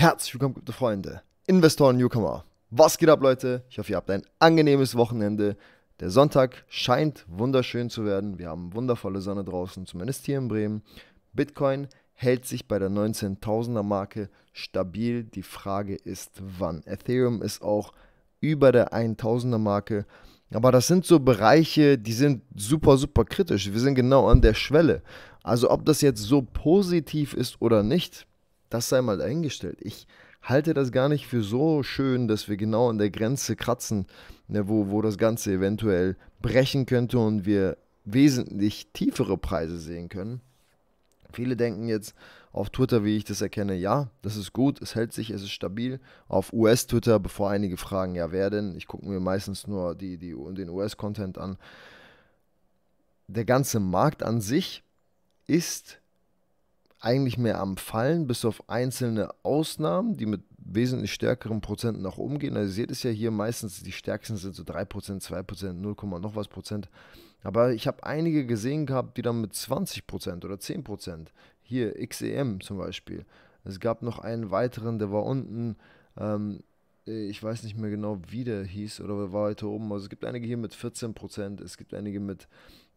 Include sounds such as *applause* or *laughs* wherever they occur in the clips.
Herzlich willkommen, gute Freunde, Investoren, Newcomer. Was geht ab, Leute? Ich hoffe, ihr habt ein angenehmes Wochenende. Der Sonntag scheint wunderschön zu werden. Wir haben wundervolle Sonne draußen, zumindest hier in Bremen. Bitcoin hält sich bei der 19.000er Marke stabil. Die Frage ist, wann. Ethereum ist auch über der 1.000er Marke. Aber das sind so Bereiche, die sind super, super kritisch. Wir sind genau an der Schwelle. Also ob das jetzt so positiv ist oder nicht, das sei mal dahingestellt. Ich halte das gar nicht für so schön, dass wir genau an der Grenze kratzen, ne, wo, wo das Ganze eventuell brechen könnte und wir wesentlich tiefere Preise sehen können. Viele denken jetzt auf Twitter, wie ich das erkenne, ja, das ist gut, es hält sich, es ist stabil. Auf US-Twitter, bevor einige fragen, ja, wer denn? Ich gucke mir meistens nur die, die, den US-Content an. Der ganze Markt an sich ist eigentlich mehr am Fallen, bis auf einzelne Ausnahmen, die mit wesentlich stärkeren Prozenten nach oben gehen. Also ihr seht es ja hier, meistens die stärksten sind so 3%, 2%, 0, noch was Prozent. Aber ich habe einige gesehen gehabt, die dann mit 20% oder 10%, hier XEM zum Beispiel. Es gab noch einen weiteren, der war unten, ähm, äh, ich weiß nicht mehr genau, wie der hieß oder war weiter oben. Also es gibt einige hier mit 14%, es gibt einige mit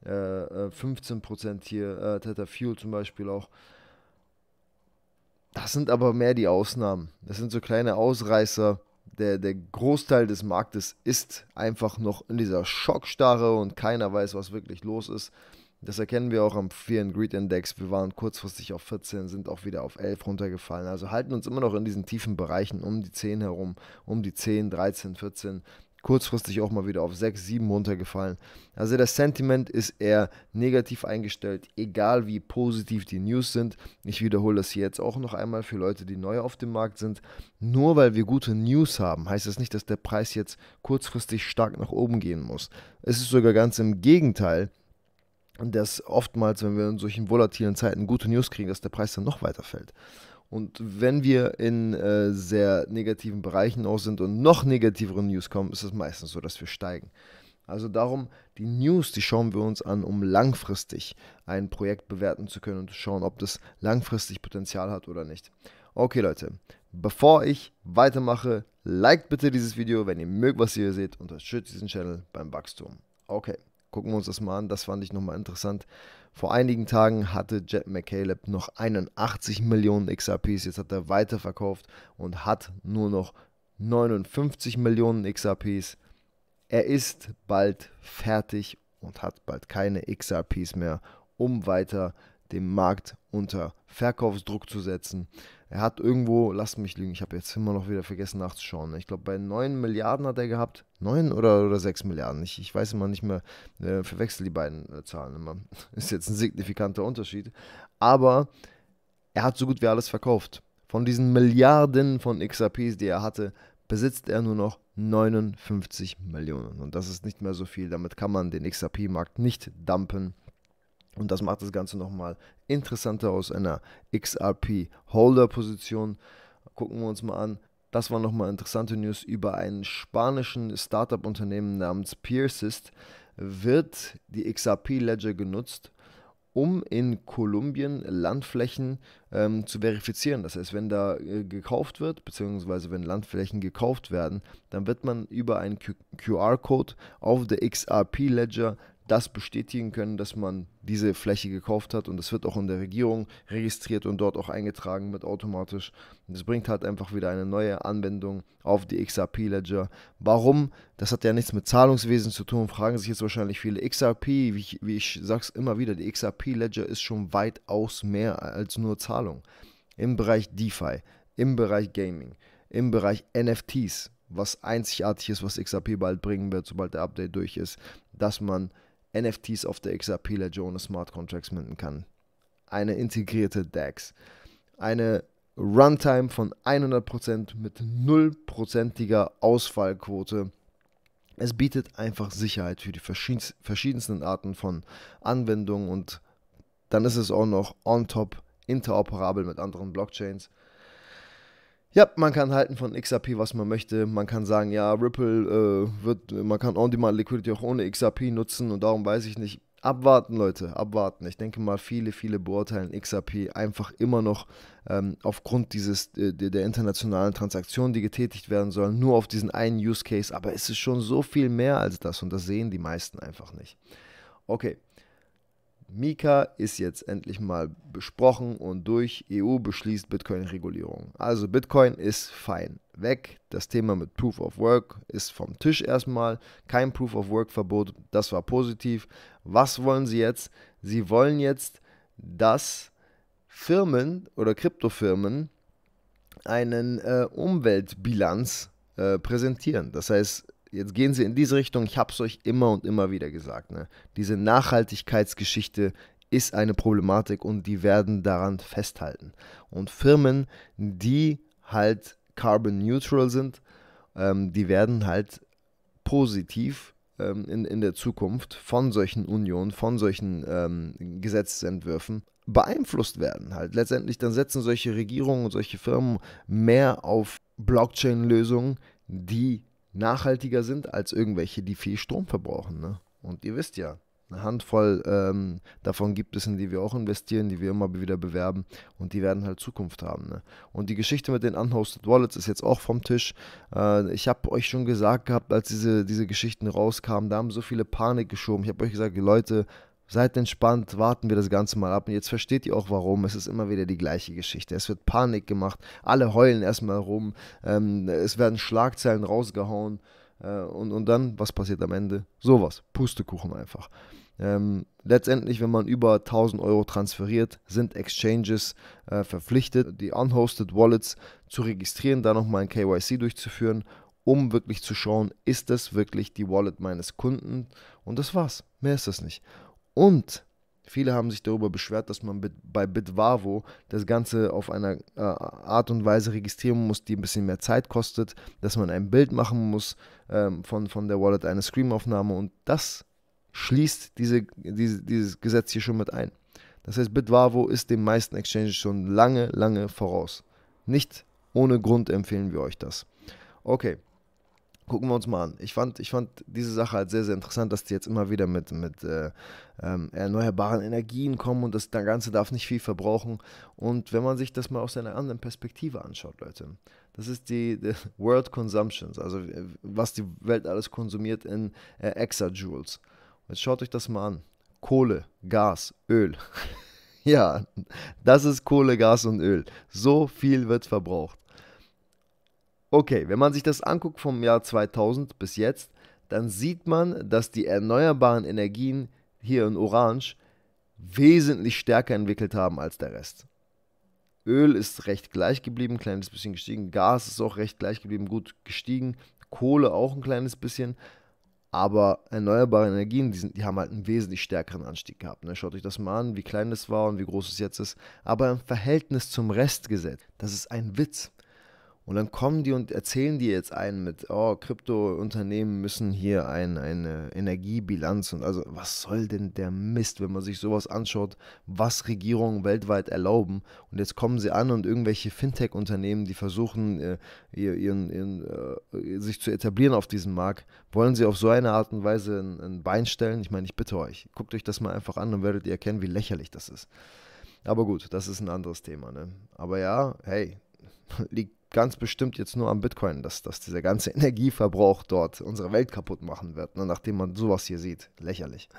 äh, 15% äh, hier, äh, Theta Fuel zum Beispiel auch. Das sind aber mehr die Ausnahmen. Das sind so kleine Ausreißer. Der, der Großteil des Marktes ist einfach noch in dieser Schockstarre und keiner weiß, was wirklich los ist. Das erkennen wir auch am Fear and Greed Index. Wir waren kurzfristig auf 14, sind auch wieder auf 11 runtergefallen. Also halten uns immer noch in diesen tiefen Bereichen um die 10 herum, um die 10, 13, 14 kurzfristig auch mal wieder auf 6, 7 runtergefallen. Also das Sentiment ist eher negativ eingestellt, egal wie positiv die News sind. Ich wiederhole das hier jetzt auch noch einmal für Leute, die neu auf dem Markt sind. Nur weil wir gute News haben, heißt das nicht, dass der Preis jetzt kurzfristig stark nach oben gehen muss. Es ist sogar ganz im Gegenteil dass oftmals, wenn wir in solchen volatilen Zeiten gute News kriegen, dass der Preis dann noch weiter fällt. Und wenn wir in äh, sehr negativen Bereichen auch sind und noch negativere News kommen, ist es meistens so, dass wir steigen. Also darum, die News, die schauen wir uns an, um langfristig ein Projekt bewerten zu können und zu schauen, ob das langfristig Potenzial hat oder nicht. Okay Leute, bevor ich weitermache, liked bitte dieses Video, wenn ihr mögt, was ihr hier seht, unterstützt diesen Channel beim Wachstum. Okay. Gucken wir uns das mal an, das fand ich nochmal interessant. Vor einigen Tagen hatte Jet McCaleb noch 81 Millionen XRPs, jetzt hat er weiterverkauft und hat nur noch 59 Millionen XRPs. Er ist bald fertig und hat bald keine XRPs mehr, um weiter den Markt unter Verkaufsdruck zu setzen. Er hat irgendwo, lasst mich lügen, ich habe jetzt immer noch wieder vergessen nachzuschauen. Ne? Ich glaube, bei 9 Milliarden hat er gehabt. 9 oder, oder 6 Milliarden. Ich, ich weiß immer nicht mehr, äh, verwechsel die beiden äh, Zahlen immer. *laughs* Ist jetzt ein signifikanter Unterschied. Aber er hat so gut wie alles verkauft. Von diesen Milliarden von XRPs, die er hatte, besitzt er nur noch 59 Millionen. Und das ist nicht mehr so viel. Damit kann man den XRP-Markt nicht dumpen. Und das macht das Ganze nochmal interessanter aus einer XRP-Holder-Position. Gucken wir uns mal an. Das war nochmal interessante News über einen spanischen Startup-Unternehmen namens Peersist. Wird die XRP-Ledger genutzt, um in Kolumbien Landflächen ähm, zu verifizieren. Das heißt, wenn da äh, gekauft wird, beziehungsweise wenn Landflächen gekauft werden, dann wird man über einen QR-Code auf der XRP-Ledger das bestätigen können, dass man diese Fläche gekauft hat und das wird auch in der Regierung registriert und dort auch eingetragen mit automatisch. Und das bringt halt einfach wieder eine neue Anwendung auf die XRP Ledger. Warum? Das hat ja nichts mit Zahlungswesen zu tun, fragen sich jetzt wahrscheinlich viele. XRP, wie ich, wie ich sag's immer wieder, die XRP Ledger ist schon weitaus mehr als nur Zahlung. Im Bereich DeFi, im Bereich Gaming, im Bereich NFTs, was einzigartig ist, was XRP bald bringen wird, sobald der Update durch ist, dass man NFTs auf der XRP Ledger ohne Smart Contracts minden kann. Eine integrierte DAX. Eine Runtime von 100% mit 0%iger Ausfallquote. Es bietet einfach Sicherheit für die verschiedensten Arten von Anwendungen und dann ist es auch noch on top interoperabel mit anderen Blockchains. Ja, man kann halten von XRP, was man möchte. Man kann sagen, ja, Ripple äh, wird, man kann On-Demand Liquidity auch ohne XRP nutzen und darum weiß ich nicht. Abwarten, Leute, abwarten. Ich denke mal, viele, viele beurteilen XRP einfach immer noch ähm, aufgrund dieses, äh, der internationalen Transaktionen, die getätigt werden sollen, nur auf diesen einen Use Case. Aber es ist schon so viel mehr als das und das sehen die meisten einfach nicht. Okay. Mika ist jetzt endlich mal besprochen und durch EU beschließt Bitcoin-Regulierung. Also Bitcoin ist fein. Weg. Das Thema mit Proof of Work ist vom Tisch erstmal. Kein Proof of Work-Verbot. Das war positiv. Was wollen Sie jetzt? Sie wollen jetzt, dass Firmen oder Kryptofirmen einen äh, Umweltbilanz äh, präsentieren. Das heißt, jetzt gehen sie in diese Richtung. Ich habe es euch immer und immer wieder gesagt. Ne? Diese Nachhaltigkeitsgeschichte ist eine Problematik und die werden daran festhalten. Und Firmen, die halt carbon neutral sind, ähm, die werden halt positiv ähm, in, in der Zukunft von solchen Unionen, von solchen ähm, Gesetzesentwürfen beeinflusst werden. Halt letztendlich dann setzen solche Regierungen und solche Firmen mehr auf Blockchain-Lösungen, die nachhaltiger sind als irgendwelche, die viel Strom verbrauchen. Ne? Und ihr wisst ja, eine Handvoll ähm, davon gibt es, in die wir auch investieren, die wir immer wieder bewerben und die werden halt Zukunft haben. Ne? Und die Geschichte mit den Unhosted Wallets ist jetzt auch vom Tisch. Äh, ich habe euch schon gesagt gehabt, als diese, diese Geschichten rauskamen, da haben so viele Panik geschoben. Ich habe euch gesagt, Leute, Seid entspannt, warten wir das Ganze mal ab. Und jetzt versteht ihr auch warum. Es ist immer wieder die gleiche Geschichte. Es wird Panik gemacht, alle heulen erstmal rum, ähm, es werden Schlagzeilen rausgehauen. Äh, und, und dann, was passiert am Ende? Sowas. Pustekuchen einfach. Ähm, letztendlich, wenn man über 1000 Euro transferiert, sind Exchanges äh, verpflichtet, die unhosted Wallets zu registrieren, da nochmal ein KYC durchzuführen, um wirklich zu schauen, ist das wirklich die Wallet meines Kunden? Und das war's. Mehr ist das nicht. Und viele haben sich darüber beschwert, dass man bei Bitwavo das Ganze auf einer äh, Art und Weise registrieren muss, die ein bisschen mehr Zeit kostet, dass man ein Bild machen muss ähm, von, von der Wallet, eine scream und das schließt diese, diese, dieses Gesetz hier schon mit ein. Das heißt, Bitwavo ist den meisten Exchanges schon lange, lange voraus. Nicht ohne Grund empfehlen wir euch das. Okay, gucken wir uns mal an. Ich fand, ich fand diese Sache halt sehr, sehr interessant, dass die jetzt immer wieder mit, mit äh, ähm, erneuerbaren Energien kommen und das Ganze darf nicht viel verbrauchen. Und wenn man sich das mal aus einer anderen Perspektive anschaut, Leute, das ist die, die *laughs* World Consumptions, also äh, was die Welt alles konsumiert in äh, Exajoules. Jetzt schaut euch das mal an. Kohle, Gas, Öl. *laughs* ja, das ist Kohle, Gas und Öl. So viel wird verbraucht. Okay, wenn man sich das anguckt vom Jahr 2000 bis jetzt, dann sieht man, dass die erneuerbaren Energien hier in Orange wesentlich stärker entwickelt haben als der Rest. Öl ist recht gleich geblieben, ein kleines bisschen gestiegen. Gas ist auch recht gleich geblieben, gut gestiegen. Kohle auch ein kleines bisschen. Aber erneuerbare Energien, die, sind, die haben halt einen wesentlich stärkeren Anstieg gehabt. Ne? Schaut euch das mal an, wie klein das war und wie groß es jetzt ist. Aber im Verhältnis zum Restgesetz, das ist ein Witz. Und dann kommen die und erzählen die jetzt einen mit, oh, Kryptounternehmen müssen hier ein, eine Energiebilanz und also was soll denn der Mist, wenn man sich sowas anschaut, was Regierungen weltweit erlauben. Und jetzt kommen sie an und irgendwelche Fintech-Unternehmen, die versuchen, äh, ihren, ihren, äh, sich zu etablieren auf diesem Markt, wollen sie auf so eine Art und Weise ein, ein Bein stellen. Ich meine, ich bitte euch, guckt euch das mal einfach an und werdet ihr erkennen, wie lächerlich das ist. Aber gut, das ist ein anderes Thema. Ne? Aber ja, hey, *laughs* liegt ganz bestimmt jetzt nur am Bitcoin, dass, dass dieser ganze *laughs* Energieverbrauch dort unsere Welt kaputt machen wird, ne? nachdem man sowas hier sieht. Lächerlich.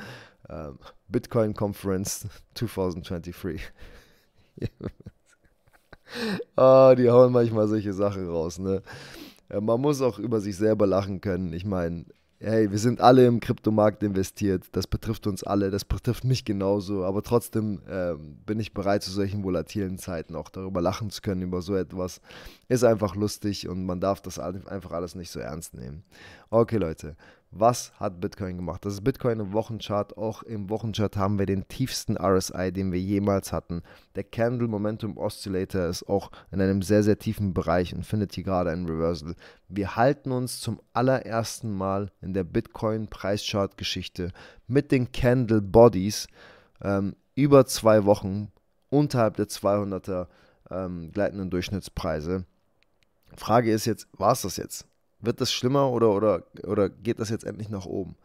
Ähm, Bitcoin Conference 2023. *laughs* *laughs* ah, die hauen manchmal solche Sachen raus. Ne? Äh, man muss auch über sich selber lachen können. Ich meine, hey, wir sind alle im Kryptomarkt investiert, das betrifft uns alle, das betrifft mich genauso, aber trotzdem ähm, bin ich bereit, zu solchen volatilen Zeiten auch darüber lachen zu können, über so etwas. Ist einfach lustig und man darf das einfach alles nicht so ernst nehmen. Okay, Leute, was hat Bitcoin gemacht? Das ist Bitcoin im Wochenchart. Auch im Wochenchart haben wir den tiefsten RSI, den wir jemals hatten. Der Candle Momentum Oscillator ist auch in einem sehr, sehr tiefen Bereich und findet hier gerade ein Reversal. Wir halten uns zum allerersten Mal in der Bitcoin-Preischart-Geschichte mit den Candle Bodies ähm, über zwei Wochen unterhalb der 200er ähm, gleitenden Durchschnittspreise. Frage ist jetzt, war es das jetzt? Wird das schlimmer oder, oder, oder geht das jetzt endlich nach oben?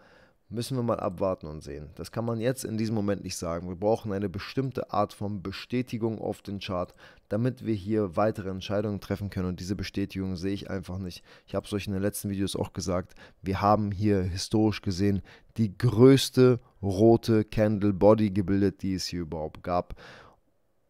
Müssen wir mal abwarten und sehen. Das kann man jetzt in diesem Moment nicht sagen. Wir brauchen eine bestimmte Art von Bestätigung auf den Chart, damit wir hier weitere Entscheidungen treffen können. Und diese Bestätigung sehe ich einfach nicht. Ich habe es euch in den letzten Videos auch gesagt. Wir haben hier historisch gesehen die größte rote Candle Body gebildet, die es hier überhaupt gab.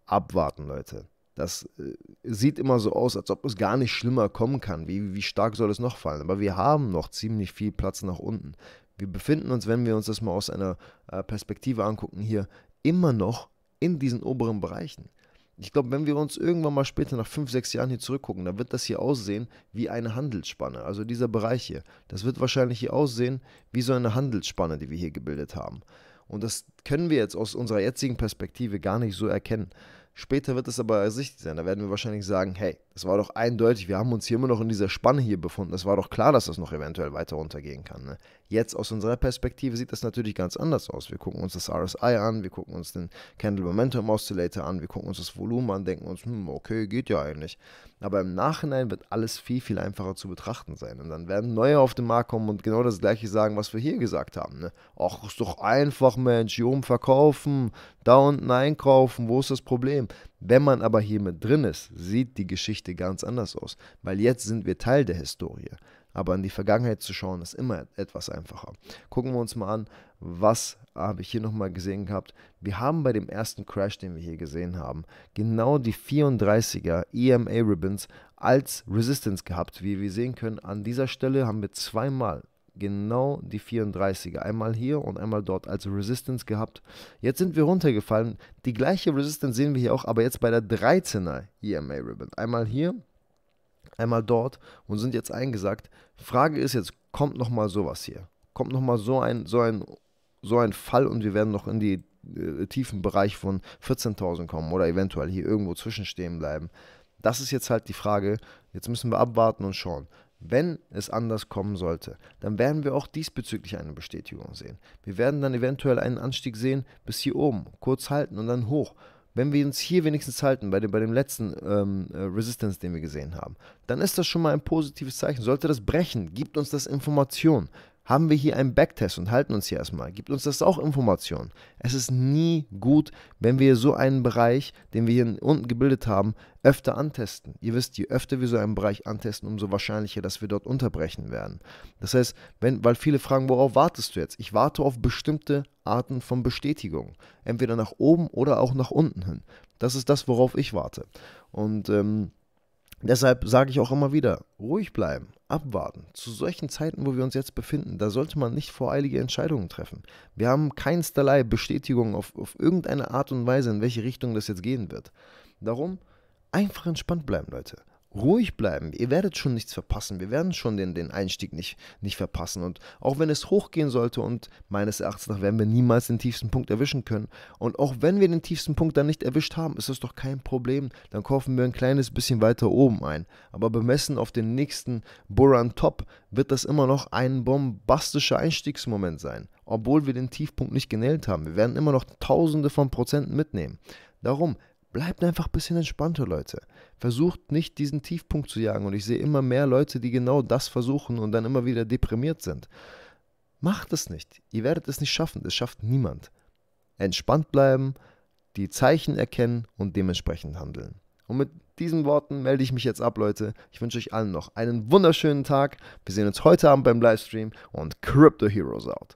Abwarten, Leute. Das äh, sieht immer so aus, als ob es gar nicht schlimmer kommen kann. Wie, wie stark soll es noch fallen? Aber wir haben noch ziemlich viel Platz nach unten. Wir befinden uns, wenn wir uns das mal aus einer äh, Perspektive angucken, hier immer noch in diesen oberen Bereichen. Ich glaube, wenn wir uns irgendwann mal später nach fünf, sechs Jahren hier zurückgucken, dann wird das hier aussehen wie eine Handelsspanne. Also dieser Bereich hier. Das wird wahrscheinlich hier aussehen wie so eine Handelsspanne, die wir hier gebildet haben. Und das können wir jetzt aus unserer jetzigen Perspektive gar nicht so erkennen. Später wird es aber ersichtlich sein. Da werden wir wahrscheinlich sagen, hey, das war doch eindeutig. Wir haben uns hier immer noch in dieser Spanne hier befunden. Es war doch klar, dass das noch eventuell weiter runtergehen kann. Ne? Jetzt aus unserer Perspektive sieht das natürlich ganz anders aus. Wir gucken uns das RSI an, wir gucken uns den Candle Momentum Oscillator an, wir gucken uns das Volumen an, denken uns, hm, okay, geht ja eigentlich. Aber im Nachhinein wird alles viel, viel einfacher zu betrachten sein. Und dann werden neue auf den Markt kommen und genau das gleiche sagen, was wir hier gesagt haben. Ne? Ach, ist doch einfach, Mensch, hier oben verkaufen, da unten einkaufen, wo ist das Problem? Wenn man aber hier mit drin ist, sieht die Geschichte ganz anders aus, weil jetzt sind wir Teil der Historie. Aber in die Vergangenheit zu schauen, ist immer etwas einfacher. Gucken wir uns mal an, was habe ich hier nochmal gesehen gehabt. Wir haben bei dem ersten Crash, den wir hier gesehen haben, genau die 34er EMA Ribbons als Resistance gehabt. Wie wir sehen können, an dieser Stelle haben wir zweimal genau die 34er. Einmal hier und einmal dort als Resistance gehabt. Jetzt sind wir runtergefallen. Die gleiche Resistance sehen wir hier auch, aber jetzt bei der 13er EMA Ribbon. Einmal hier, einmal dort und sind jetzt eingesagt. Frage ist jetzt, kommt nochmal sowas hier? Kommt nochmal so ein, so, ein, so ein Fall und wir werden noch in die äh, tiefen Bereich von 14.000 kommen oder eventuell hier irgendwo zwischenstehen bleiben. Das ist jetzt halt die Frage. Jetzt müssen wir abwarten und schauen. Wenn es anders kommen sollte, dann werden wir auch diesbezüglich eine Bestätigung sehen. Wir werden dann eventuell einen Anstieg sehen bis hier oben, kurz halten und dann hoch. Wenn wir uns hier wenigstens halten, bei dem, bei dem letzten ähm, äh, Resistance, den wir gesehen haben, dann ist das schon mal ein positives Zeichen. Sollte das brechen, gibt uns das Informationen haben wir hier einen Backtest und halten uns hier erstmal. Gibt uns das auch Informationen? Es ist nie gut, wenn wir so einen Bereich, den wir hier unten gebildet haben, öfter antesten. Ihr wisst, je öfter wir so einen Bereich antesten, umso wahrscheinlicher, dass wir dort unterbrechen werden. Das heißt, wenn, weil viele fragen, worauf wartest du jetzt? Ich warte auf bestimmte Arten von Bestätigung. Entweder nach oben oder auch nach unten hin. Das ist das, worauf ich warte. Und ähm, Deshalb sage ich auch immer wieder, ruhig bleiben, abwarten. Zu solchen Zeiten, wo wir uns jetzt befinden, da sollte man nicht voreilige Entscheidungen treffen. Wir haben keinsterlei Bestätigung auf, auf irgendeine Art und Weise, in welche Richtung das jetzt gehen wird. Darum einfach entspannt bleiben, Leute ruhig bleiben. Ihr werdet schon nichts verpassen. Wir werden schon den, den Einstieg nicht, nicht verpassen. Und auch wenn es hochgehen sollte und meines Erachtens nach werden wir niemals den tiefsten Punkt erwischen können. Und auch wenn wir den tiefsten Punkt dann nicht erwischt haben, ist das doch kein Problem. Dann kaufen wir ein kleines bisschen weiter oben ein. Aber bemessen auf den nächsten Buran Top wird das immer noch ein bombastischer Einstiegsmoment sein. Obwohl wir den Tiefpunkt nicht genäht haben. Wir werden immer noch Tausende von Prozenten mitnehmen. Darum Bleibt einfach ein bisschen entspannter, Leute. Versucht nicht, diesen Tiefpunkt zu jagen. Und ich sehe immer mehr Leute, die genau das versuchen und dann immer wieder deprimiert sind. Macht es nicht. Ihr werdet es nicht schaffen. Es schafft niemand. Entspannt bleiben, die Zeichen erkennen und dementsprechend handeln. Und mit diesen Worten melde ich mich jetzt ab, Leute. Ich wünsche euch allen noch einen wunderschönen Tag. Wir sehen uns heute Abend beim Livestream und Crypto Heroes out.